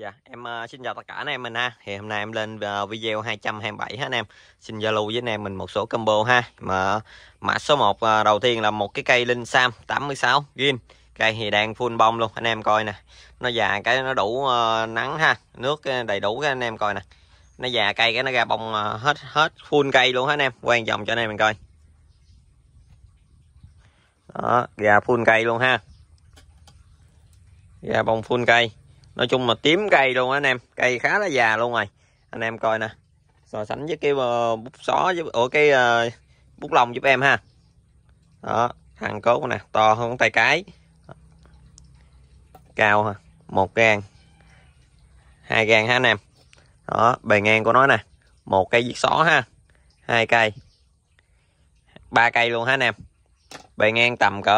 Dạ, em uh, xin chào tất cả anh em mình ha. Thì hôm nay em lên uh, video 227 ha anh em. Xin giao lưu với anh em mình một số combo ha. Mà mã số 1 uh, ờ, đầu tiên là một cái cây linh sam 86 green. Cây thì đang full bông luôn anh em coi nè. Nó già cái nó đủ uh, nắng ha, nước đầy đủ cái anh em coi nè. Nó già cây cái nó ra bông uh, hết hết full cây luôn ha anh em. quan vòng cho anh em mình coi. Đó, ra full cây luôn ha. ra bông full cây nói chung mà tím cây luôn anh em cây khá là già luôn rồi anh em coi nè so sánh với cái ờ, bút xó với ở cái ờ, bút lông giúp em ha đó thằng cốt nè to hơn tay cái cao ha một gan hai gan ha anh em đó bề ngang của nó nè một cây viết xó ha hai cây ba cây luôn ha anh em bề ngang tầm cỡ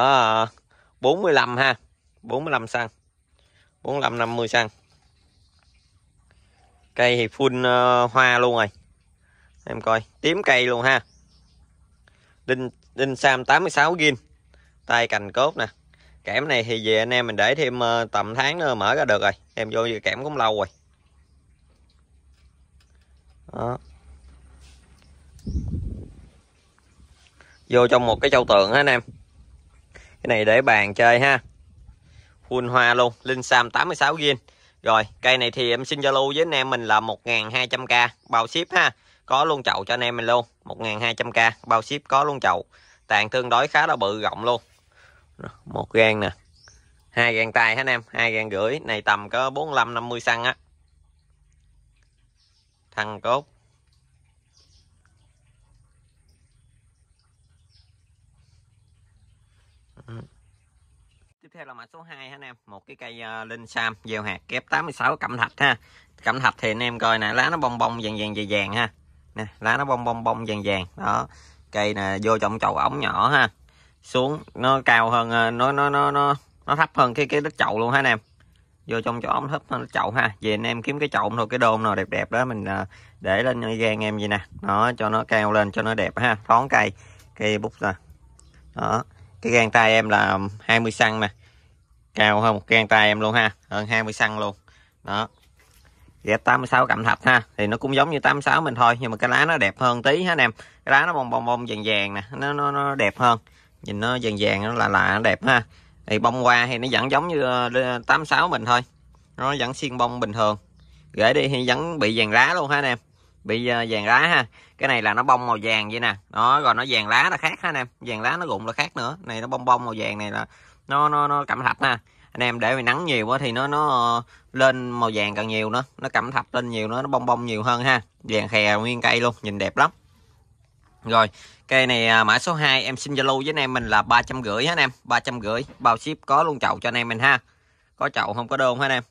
45 ờ, ha 45 xăng 45 50 xăng cây thì full uh, hoa luôn rồi em coi tím cây luôn ha đinh đinh sam 86 gin tay cành cốt nè kẽm này thì về anh em mình để thêm uh, tầm tháng nữa mở ra được rồi em vô kẽm cũng lâu rồi đó vô trong một cái châu tượng ha anh em cái này để bàn chơi ha full hoa luôn linh sam 86 mươi rồi cây này thì em xin giao lưu với anh em mình là 1.200k bao ship ha có luôn chậu cho anh em mình luôn 1.200k bao ship có luôn chậu tàn tương đối khá là bự rộng luôn một gan nè hai gan tay hết anh em hai gan rưỡi này tầm có 45 50 xăng á thằng cốt theo là mã số 2 ha anh em một cái cây uh, linh sam gieo hạt kép 86 cẩm thạch ha cẩm thạch thì anh em coi nè lá nó bong bong vàng vàng vàng vàng ha nè lá nó bong bong bong vàng vàng đó cây nè vô trong chậu ống nhỏ ha xuống nó cao hơn ờ, nó nó nó nó nó thấp hơn cái cái đít chậu luôn ha anh em vô trong chỗ ống thấp hơn đất chậu ha về anh em kiếm cái chậu thôi cái đôn nào đẹp đẹp đó mình uh, để lên nơi gan em vậy nè nó cho nó cao lên cho nó đẹp ha thoáng cây cây bút ra đó cái gan tay em là 20 xăng nè cao hơn một gang tay em luôn ha hơn 20 xăng luôn đó dẹp 86 cẩm thạch ha thì nó cũng giống như 86 mình thôi nhưng mà cái lá nó đẹp hơn tí ha anh em cái lá nó bông bông bông vàng vàng nè nó, nó nó đẹp hơn nhìn nó vàng vàng nó là là nó đẹp ha thì bông hoa thì nó vẫn giống như 86 ờ, mình thôi nó vẫn xiên bông bình thường rễ đi thì vẫn bị vàng lá luôn ha anh em bị ờ, vàng lá ha cái này là nó bông màu vàng vậy nè đó rồi nó vàng lá là khác ha anh em vàng lá nó rụng là khác nữa này nó bông bông màu vàng này là nó nó nó cẩm thạch nè anh em để mà nắng nhiều quá thì nó nó ờ, lên màu vàng càng nhiều nữa nó cẩm thạch lên nhiều nó nó bong bong nhiều hơn ha vàng khè nguyên cây luôn nhìn đẹp lắm rồi cây này à, mã số 2 em xin zalo với anh em mình là ba trăm rưỡi anh em ba trăm rưỡi bao ship có luôn chậu cho anh em mình ha có chậu không có đơn hết anh em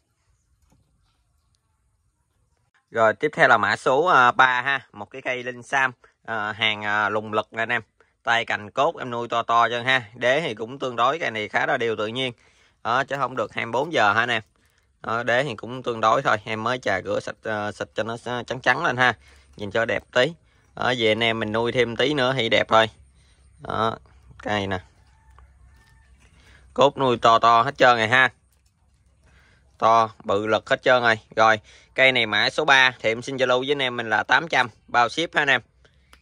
rồi tiếp theo là mã số 3 à, ha một cái cây linh sam à, hàng lùng lực anh em tay cành cốt em nuôi to to chân ha đế thì cũng tương đối cây này khá là đều tự nhiên đó, chứ không được 24 giờ ha anh em đó, đế thì cũng tương đối thôi em mới trà rửa sạch uh, sạch cho nó ờ, trắng trắng lên ha nhìn cho đẹp tí đó, về anh em mình nuôi thêm tí nữa thì đẹp thôi đó, cây nè cốt nuôi to to hết trơn này ha to bự lực hết trơn rồi rồi cây này mã số 3 thì em xin lưu với anh em mình là 800 bao ship ha anh em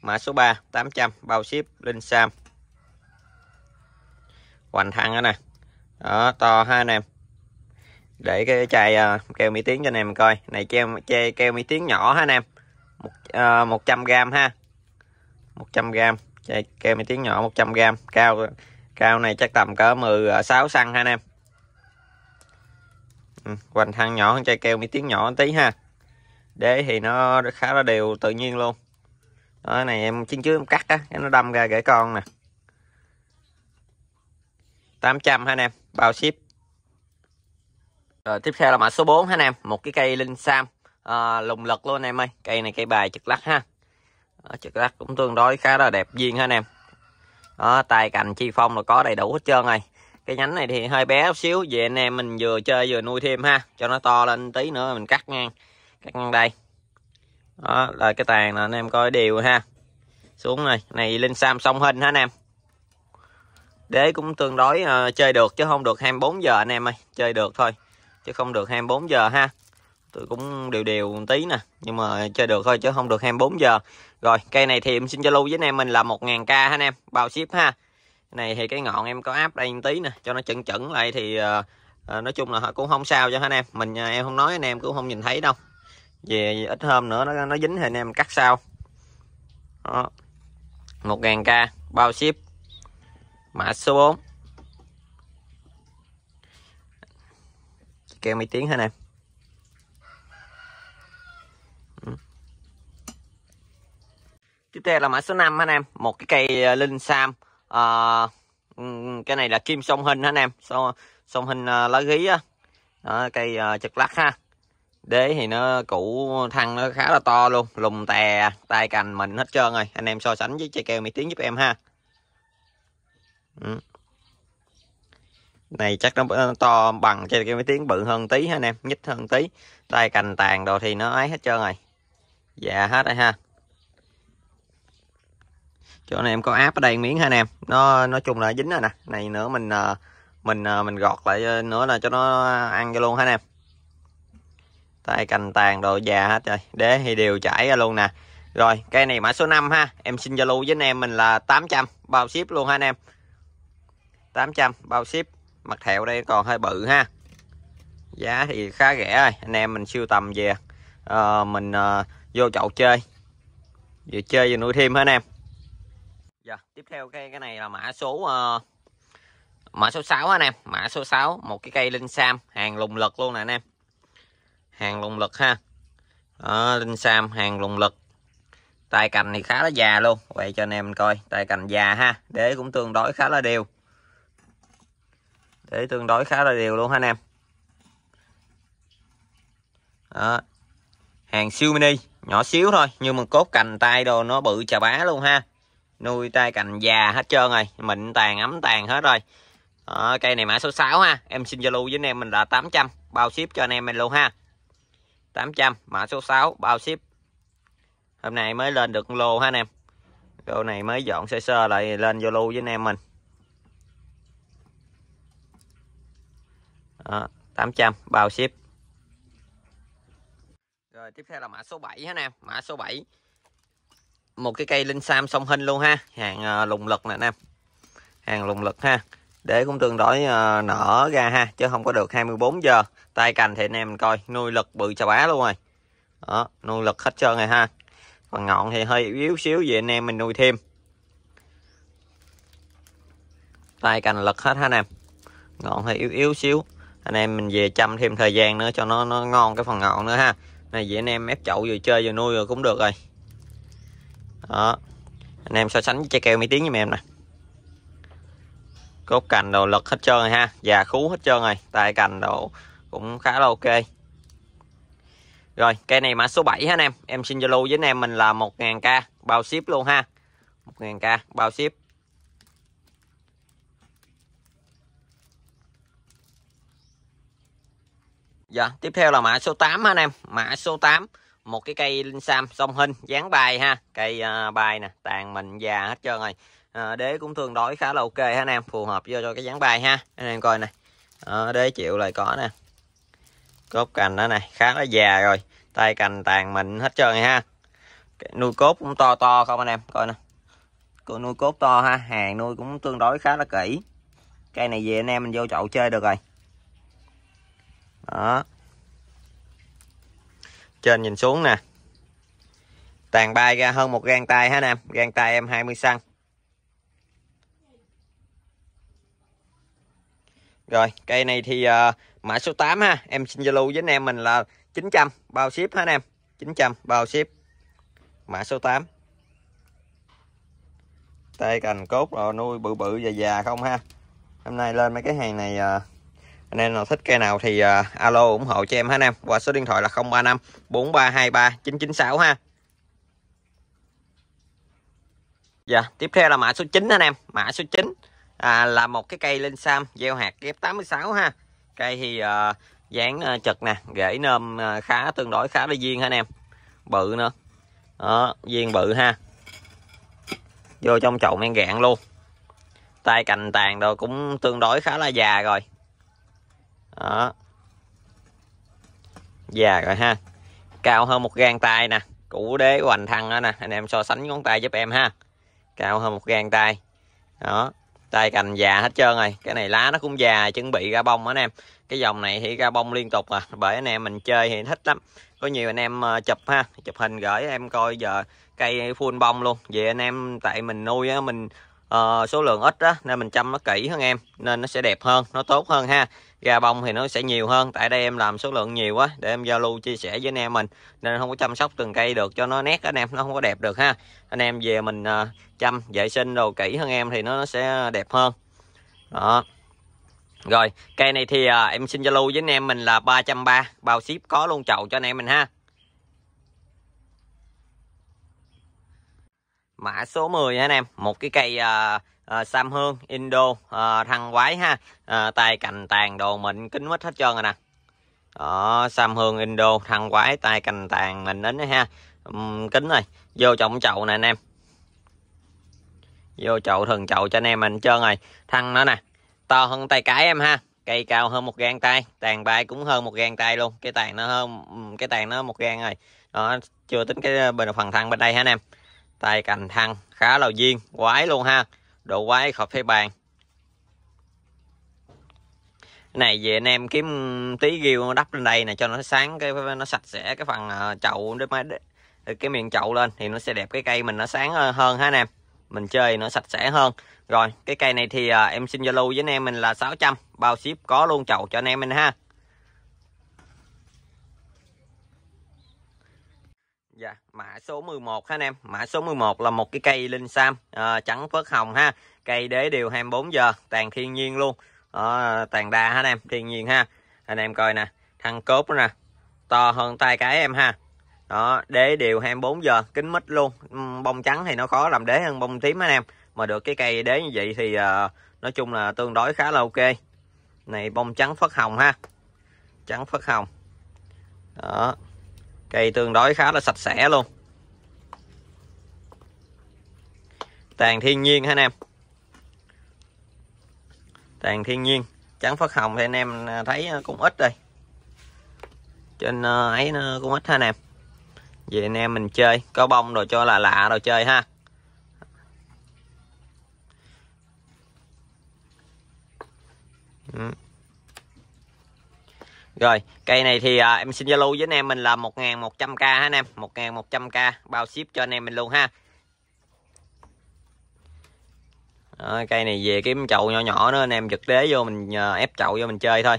mã số 3 800 bao ship Linh Sam hoành thăng đó nè đó to ha anh em để cái chai uh, keo mỹ tiếng cho anh em coi này keo chai keo mỹ tiếng nhỏ ha anh em một uh, 100 g ha 100 g chai keo mỹ tiếng nhỏ 100 g cao cao này chắc tầm cỡ 16 ờ, xăng ha anh em ừ, hoành thăng nhỏ chai keo mỹ tiếng nhỏ tí ha đế thì nó khá là đều tự nhiên luôn cái này em chín chứ em cắt á cái nó đâm ra gãy con nè 800 ha anh em bao ship rồi tiếp theo là mã số 4 ha anh em một cái cây linh sam à, lùng lật luôn anh em ơi cây này cây bài chật lắc ha à, chật lắc cũng tương đối khá là đẹp duyên ha anh em đó, tay cành chi phong là có đầy đủ hết trơn rồi cái nhánh này thì hơi bé chút xíu về anh em mình vừa chơi vừa nuôi thêm ha cho nó to lên tí nữa mình cắt ngang cắt ngang đây đó là cái tàn là anh em coi đều ha xuống này này lên sam xong hình hả anh em đế cũng tương đối uh, chơi được chứ không được 24 giờ anh em ơi chơi được thôi chứ không được 24 giờ ha tôi cũng đều đều một tí nè nhưng mà chơi được thôi chứ không được 24 giờ rồi cây này thì em xin cho lưu với anh em mình là 1.000k ha anh em bao ship ha này thì cái ngọn em có áp đây một tí nè cho nó chuẩn chuẩn lại thì uh, nói chung là cũng không sao cho anh em mình uh, em không nói anh em cũng không nhìn thấy đâu về ít hôm nữa nó, nó dính thì anh em cắt sau đó. 1.000k bao ship mã số 4 kêu mấy tiếng hả nè ừ. tiếp theo là mã số 5 anh em một cái cây ờ, linh sam à, cái này là kim sông hình anh em sông, sông hình ờ, lá gí á cây uh, chật lắc ha đế thì nó cũ thăng nó khá là to luôn lùm tè tay cành mình hết trơn rồi anh em so sánh với chai keo mỹ tiến giúp em ha ừ. này chắc nó to bằng chai keo mỹ tiến bự hơn tí ha anh em nhích hơn tí tay cành tàn đồ thì nó ấy hết trơn rồi dạ hết rồi ha chỗ này em có áp ở đây miếng ha anh em nó nói chung là dính rồi nè này nữa mình ờ, mình ờ, mình gọt lại ờ, nữa là cho nó ăn cho luôn ha anh em tay cành tàn độ già hết rồi để thì đều chảy ra luôn nè rồi cây này mã số 5 ha em xin giao lưu với anh em mình là 800 bao ship luôn ha anh em 800 bao ship mặt thẹo đây còn hơi bự ha giá thì khá rẻ rồi anh em mình siêu tầm về à, mình à, vô chậu chơi vừa chơi vừa nuôi thêm hết anh em dạ tiếp theo cây cái này là mã số uh, mã số 6 anh em mã số 6 một cái cây linh sam hàng lùng lực luôn nè anh em hàng lùng lực ha đó, linh sam hàng lùng lực tay cành thì khá là già luôn quay cho anh em coi tay cành già ha đế cũng tương đối khá là đều đế tương đối khá là đều luôn ha anh em đó. hàng siêu mini nhỏ xíu thôi nhưng mà cốt cành tay đồ nó bự chà bá luôn ha nuôi tay cành già hết trơn rồi mịn tàn ấm tàn hết rồi đó, cây này mã số 6 ha em xin giao lưu với anh em mình là 800 bao ship cho anh em mình luôn ha 800 mã số 6 bao ship hôm nay mới lên được lô ha anh em lô này mới dọn sơ sơ lại lên lưu với anh em mình Đó, 800 bao ship rồi tiếp theo là mã số 7 ha anh em mã số 7 một cái cây linh sam song hình luôn ha hàng ờ, lùng lực nè anh em hàng lùng lực ha để cũng tương đối ờ, nở ra ha chứ không có được 24 giờ tay cành thì anh em mình coi nuôi lực bự chà bá luôn rồi đó nuôi lực hết trơn rồi ha còn ngọn thì hơi yếu xíu vậy anh em mình nuôi thêm tay cành lực hết ha anh em ngọn hơi yếu yếu xíu anh em mình về chăm thêm thời gian nữa cho nó nó ngon cái phần ngọn nữa ha này vậy anh em ép chậu vừa chơi vừa nuôi rồi cũng được rồi đó anh em so sánh với trái keo mấy tiếng giùm em nè cốt cành đồ lực hết trơn rồi ha già khú hết trơn rồi tay cành đồ cũng khá là ok rồi cây này mã số 7 ha anh em em xin giao lưu với anh em mình là 1.000k bao ship luôn ha 1.000k bao ship Dạ, tiếp theo là mã số 8 ha anh em, mã số 8, một cái cây linh sam song hình, dáng bài ha, cây uh, bài nè, tàn mình già hết trơn rồi. À, đế cũng tương đối khá là ok ha anh em, phù hợp vô cho cái dáng bài ha. Anh em coi này À, đế chịu lại có nè cốp cành đó này khá là già rồi tay cành tàn mình hết trơn này ha nuôi cốt cũng to to không anh em coi nè cô nuôi cốt to ha hàng nuôi cũng tương đối khá là kỹ cây này về anh em mình vô chậu chơi được rồi đó trên nhìn xuống nè tàn bay ra hơn một gang tay ha anh em gang tay em 20 xăng rồi cây này thì uh, mã số 8 ha em xin lưu với anh em mình là 900 bao ship ha anh em 900 bao ship mã số 8 tay cành cốt rồi nuôi bự bự già già không ha hôm nay lên mấy cái hàng này à, anh em nào thích cây nào thì à, alo ủng hộ cho em ha anh em qua số điện thoại là 035 4323 996 ha Dạ, tiếp theo là mã số 9 anh em, mã số 9 à, là một cái cây linh sam gieo hạt ghép 86 ha cây thì uh, ờ, dáng uh, ờ, chật nè rễ nôm uh, khá tương đối khá là duyên hả anh em bự nữa đó viên bự ha vô trong chậu men gạn luôn tay cành tàn đồ cũng tương đối khá là già rồi đó già rồi ha cao hơn một gang tay nè củ đế hoành thăng đó nè anh em so sánh ngón tay giúp em ha cao hơn một gang tay đó đây cành già hết trơn rồi cái này lá nó cũng già chuẩn bị ra bông anh em cái dòng này thì ra bông liên tục à bởi anh em mình chơi thì thích lắm có nhiều anh em ờ, chụp ha chụp hình gửi em coi giờ cây full bông luôn vì anh em tại mình nuôi á mình uh, số lượng ít á nên mình chăm nó kỹ hơn em nên nó sẽ đẹp hơn nó tốt hơn ha ra bông thì nó sẽ nhiều hơn tại đây em làm số lượng nhiều quá để em giao lưu chia sẻ với anh em mình nên không có chăm sóc từng cây được cho nó nét anh em nó không có đẹp được ha anh em về mình uh, chăm vệ sinh đồ kỹ hơn em thì nó sẽ đẹp hơn đó rồi cây này thì à, em xin giao lưu với anh em mình là ba trăm ba bao ship có luôn chậu cho anh em mình ha mã số 10 anh em một cái cây uh, uh, sam hương indo uh, à, thăng quái ha uh, tay cành tàn đồ mịn kính mít hết trơn rồi nè đó sam hương indo thăng quái tay cành tàn mình đến ha um, kính rồi vô trọng chậu nè anh em vô chậu thường chậu cho anh em mình trơn rồi thăng nó nè to hơn tay cái em ha cây cao hơn một gang tay tàn bay cũng hơn một gang tay luôn cái tàn nó hơn cái tàn nó một gang rồi đó chưa tính cái bên phần thăng bên đây ha anh em tay cành thăng khá là duyên quái luôn ha độ quái khỏi phải bàn này về anh em kiếm tí ghiêu đắp lên đây nè cho nó sáng cái nó sạch sẽ cái phần ờ, chậu để máy ờ, cái miệng chậu lên thì nó sẽ đẹp cái cây mình nó sáng ờ, hơn ha anh em mình chơi nó sạch sẽ hơn rồi cái cây này thì em xin zalo với anh em mình là 600 bao ship có luôn chậu cho anh em mình ha Dạ, mã số 11 ha anh em, mã số 11 là một cái cây linh sam à, trắng phớt hồng ha. Cây đế đều 24 giờ, tàn thiên nhiên luôn. À, tàn đa ha anh em, thiên nhiên ha. Anh em coi nè, thân cốt nè, to hơn tay cái em ha. Đó, đế đều 24 giờ, kính mít luôn. Ừ, bông trắng thì nó khó làm đế hơn bông tím anh em. Mà được cái cây đế như vậy thì à, nói chung là tương đối khá là ok. Này bông trắng phớt hồng ha. Trắng phớt hồng. Đó cây tương đối khá là sạch sẽ luôn tàn thiên nhiên hả anh em tàn thiên nhiên trắng phát hồng thì anh em à, thấy à, cũng ít đây trên à, ấy nó cũng ít ha anh em vì anh em mình chơi có bông đồ cho là lạ đồ chơi ha ừ. Rồi, cây này thì à, em xin Zalo với anh em mình là 1100k ha anh em, 1100k bao ship cho anh em mình luôn ha. Đó, cây này về kiếm chậu nhỏ nhỏ nữa anh em trực đế vô mình à, ép chậu vô mình chơi thôi.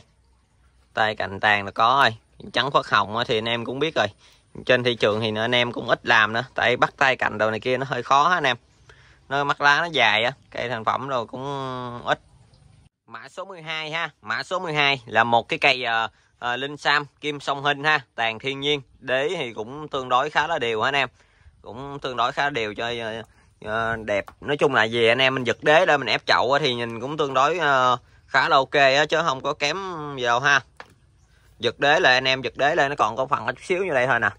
Tay cành tàn là có rồi, trắng khoác hồng thì anh em cũng biết rồi. Trên thị trường thì anh em cũng ít làm nữa, tại bắt tay cành đầu này kia nó hơi khó ha anh em. Nó mắt lá nó dài á, cây thành phẩm rồi cũng ít. Mã số 12 ha, mã số 12 là một cái cây uh, à, linh sam kim song hình ha tàn thiên nhiên đế thì cũng tương đối khá là đều ha anh em cũng tương đối khá đều cho à, đẹp nói chung là về anh em mình giật đế để mình ép chậu thì nhìn cũng tương đối à, khá là ok á chứ không có kém gì đâu ha giật đế là anh em giật đế lên nó còn có phần chút xíu như đây thôi nè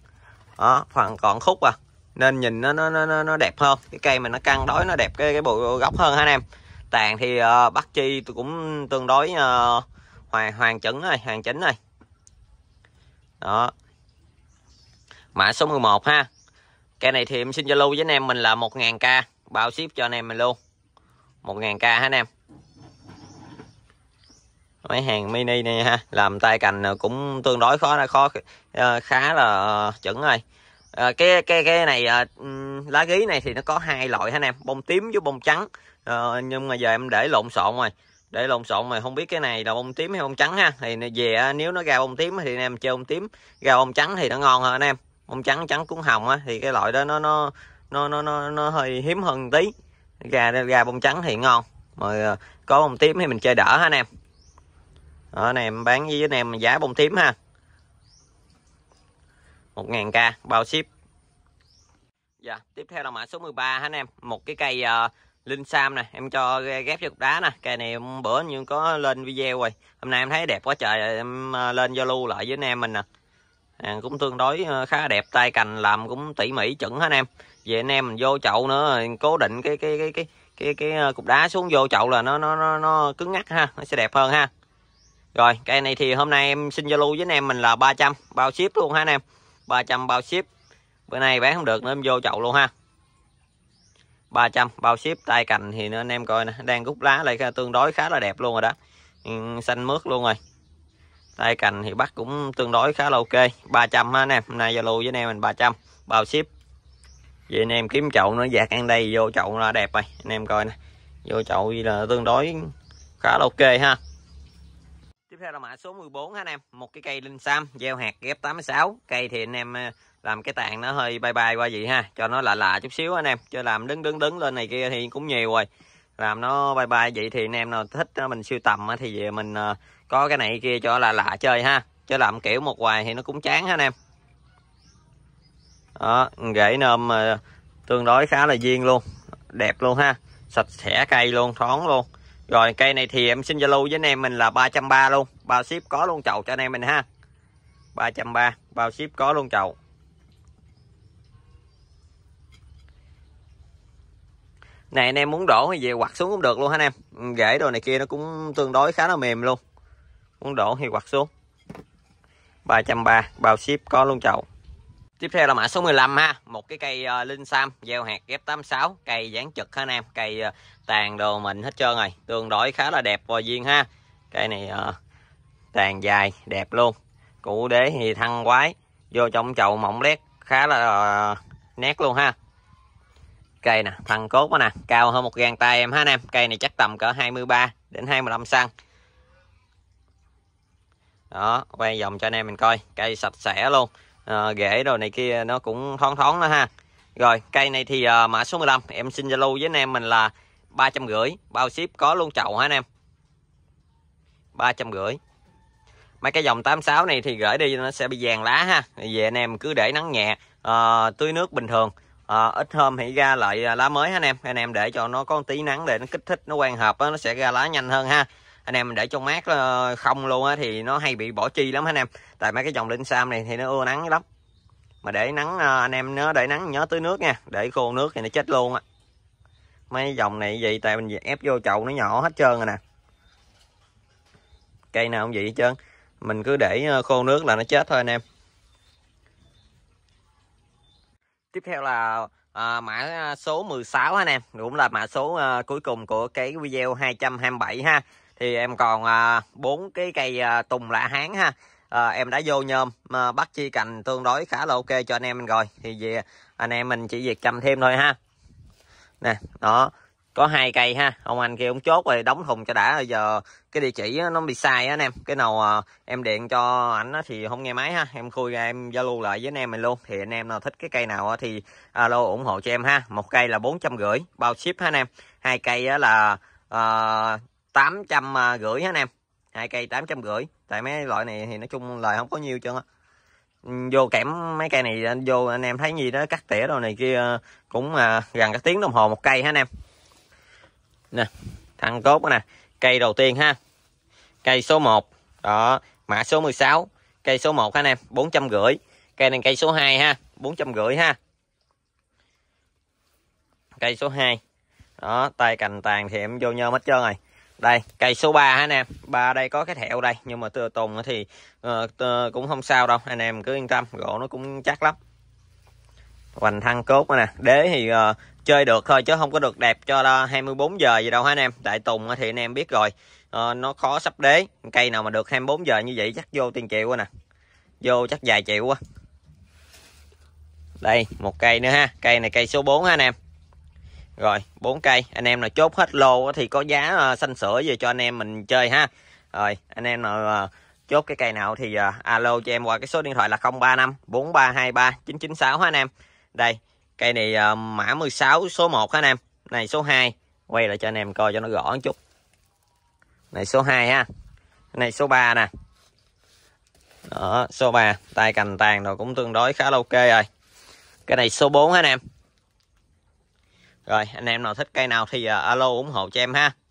đó phần còn khúc à nên nhìn nó nó nó nó đẹp hơn cái cây mình nó căng đói nó đẹp cái cái bộ gốc hơn ha anh em tàn thì uh, bắt chi tôi cũng tương đối uh, hoàn hoàn chỉnh rồi hoàn chỉnh rồi đó mã số 11 ha cây này thì em xin giao lưu với anh em mình là 1.000k bao ship cho anh em mình luôn 1.000k hả anh em mấy hàng mini này ha làm tay cành cũng tương đối khó là khó ờ, khá là ờ, chuẩn rồi à, cái cái cái này lá gí này thì nó có hai loại hả anh em bông tím với bông trắng nhưng mà giờ em để lộn xộn rồi để lộn xộn mà không biết cái này là bông tím hay bông trắng ha thì về nếu nó ra bông tím thì anh em chơi bông tím ra bông trắng thì nó ngon hơn anh em bông trắng trắng cuốn hồng á thì cái loại đó nó nó nó nó nó, nó hơi hiếm hơn tí ra ra bông trắng thì ngon mà ờ, có bông tím thì mình chơi đỡ ha anh em đó, anh em bán với anh em giá bông tím ha 1.000k bao ship Dạ, tiếp theo là mã số 13 ha anh em, một cái cây uh, Linh Sam này em cho ghép cho cục đá nè cây này hôm bữa nhưng có lên video rồi hôm nay em thấy đẹp quá trời em à, lên giao lưu lại với anh em mình nè à, cũng tương đối à, khá đẹp tay cành làm cũng tỉ mỉ chuẩn hết anh em về anh em mình vô chậu nữa cố định cái cái cái cái cái cái à, cục đá xuống vô chậu là nó nó nó, nó cứng ngắc ha nó sẽ đẹp hơn ha rồi cây này thì hôm nay em xin giao lưu với anh em mình là 300 bao ship luôn ha anh em 300 bao ship bữa nay bán không được nên em vô chậu luôn ha 300 bao ship tay cành thì anh em coi nè đang rút lá lại tương đối khá là đẹp luôn rồi đó ừ, xanh mướt luôn rồi tay cành thì bắt cũng tương đối khá là ok 300 ha anh em hôm nay lưu với anh em mình 300 bao ship vậy anh em kiếm chậu nó dạt ăn đây vô chậu là đẹp rồi anh em coi nè vô chậu là tương đối khá là ok ha Tiếp theo là mã số 14 ha anh em, một cái cây linh sam gieo hạt ghép 86. Cây thì anh em à, làm cái tàn nó hơi bay bay qua vậy ha, cho nó lạ lạ chút xíu anh em, cho làm đứng đứng đứng lên này kia thì cũng nhiều rồi. Làm nó bay bay vậy thì anh em nào thích mình siêu tầm thì về mình à, có cái này kia cho lạ lạ chơi ha. cho làm kiểu một hoài thì nó cũng chán ha anh em. Đó, rễ nôm à, tương đối khá là duyên luôn, đẹp luôn ha, sạch sẽ cây luôn, thoáng luôn. Rồi cây này thì em xin Zalo với anh em mình là 330 luôn, bao ship có luôn chậu cho anh em mình ha. 330, bao ship có luôn chậu. Này anh em muốn đổ thì về quặt xuống cũng được luôn ha anh em. gãy ừ, đồ này kia nó cũng tương đối khá là mềm luôn. Muốn đổ thì quặt xuống. 330, bao ship có luôn chậu. Tiếp theo là mã số 15 ha, một cái cây uh, linh sam gieo hạt ghép 86, cây dáng trực ha anh em, cây uh, tàn đồ mình hết trơn rồi tương đối khá là đẹp vòi viên ha cây này à, tàn dài đẹp luôn cụ đế thì thăng quái vô trong chậu mỏng lét khá là à, nét luôn ha cây nè thằng cốt nè cao hơn một gang tay em ha anh em cây này chắc tầm cỡ 23 đến 25 xăng đó quay vòng cho anh em mình coi cây sạch sẽ luôn à, ờ, rễ đồ này kia nó cũng thoáng thoáng đó ha rồi cây này thì uh, mã số 15 em xin zalo với anh em mình là 350 bao ship có luôn chậu hả anh em 350 mấy cái dòng 86 này thì gửi đi nó sẽ bị vàng lá ha về anh em cứ để nắng nhẹ à, tưới nước bình thường à, ít hôm hãy ra lại ờ, lá mới anh em anh em để cho nó có tí nắng để nó kích thích nó quan hợp đó, nó sẽ ra lá nhanh hơn ha anh em để trong mát không luôn á thì nó hay bị bỏ chi lắm anh em tại mấy cái dòng linh sam này thì nó ưa nắng lắm mà để nắng anh em nhớ để nắng nhớ tưới nước nha để khô nước thì nó chết luôn á mấy dòng này gì tại mình ép vô chậu nó nhỏ hết trơn rồi nè cây nào không vậy hết trơn mình cứ để ờ, khô nước là nó chết thôi anh em tiếp theo là à, mã số 16 anh em cũng là mã số à, cuối cùng của cái video 227 ha thì em còn bốn à, cái cây à, tùng lạ hán ha à, em đã vô nhôm à, bắt chi cành tương đối khá là ok cho anh em mình rồi thì về anh em mình chỉ việc chăm thêm thôi ha nè đó có hai cây ha ông anh kia ông chốt rồi đóng thùng cho đã bây giờ cái địa chỉ nó bị sai á anh em cái nào à, em điện cho ảnh thì không nghe máy ha em khui ra em zalo lại với anh em mình luôn thì anh em nào thích cái cây nào thì alo ủng hộ cho em ha một cây là bốn trăm rưỡi bao ship ha anh em hai cây là à, tám trăm à, rưỡi ha anh em hai cây tám trăm rưỡi tại mấy loại này thì nói chung lời không có nhiều chưa á vô kẽm mấy cây này anh vô anh em thấy gì đó cắt tỉa rồi này kia cũng à, gần cả tiếng đồng hồ một cây ha anh em nè thằng cốt nè cây đầu tiên ha cây số 1 đó mã số 16 cây số 1 ha anh em bốn trăm gửi cây này cây số 2 ha bốn trăm gửi ha cây số 2 đó tay cành tàn thì em vô nhôm hết trơn rồi đây cây số 3 anh em ba đây có cái thẹo đây nhưng mà tưa tùng thì uh, cũng không sao đâu anh em cứ yên tâm gỗ nó cũng chắc lắm hoành thăng cốt nè đế thì uh, chơi được thôi chứ không có được đẹp cho 24 giờ gì đâu hả anh em đại tùng thì anh em biết rồi uh, nó khó sắp đế cây nào mà được 24 giờ như vậy chắc vô tiền triệu quá nè vô chắc vài triệu quá đây một cây nữa ha cây này cây số 4 ha anh em rồi bốn cây anh em nào chốt hết lô thì có giá à, xanh sữa về cho anh em mình chơi ha rồi anh em nào à, chốt cái cây nào thì uh, alo cho em qua cái số điện thoại là 035 4323 996 ha anh em đây cây này uh, mã 16 số 1 ha anh em này số 2 quay lại cho anh em coi cho nó rõ một chút này số 2 ha này số 3 nè đó số 3 tay cành tàn rồi cũng tương đối khá là ok rồi cái này số 4 ha anh em rồi anh em nào thích cây nào thì ờ, alo ủng hộ cho em ha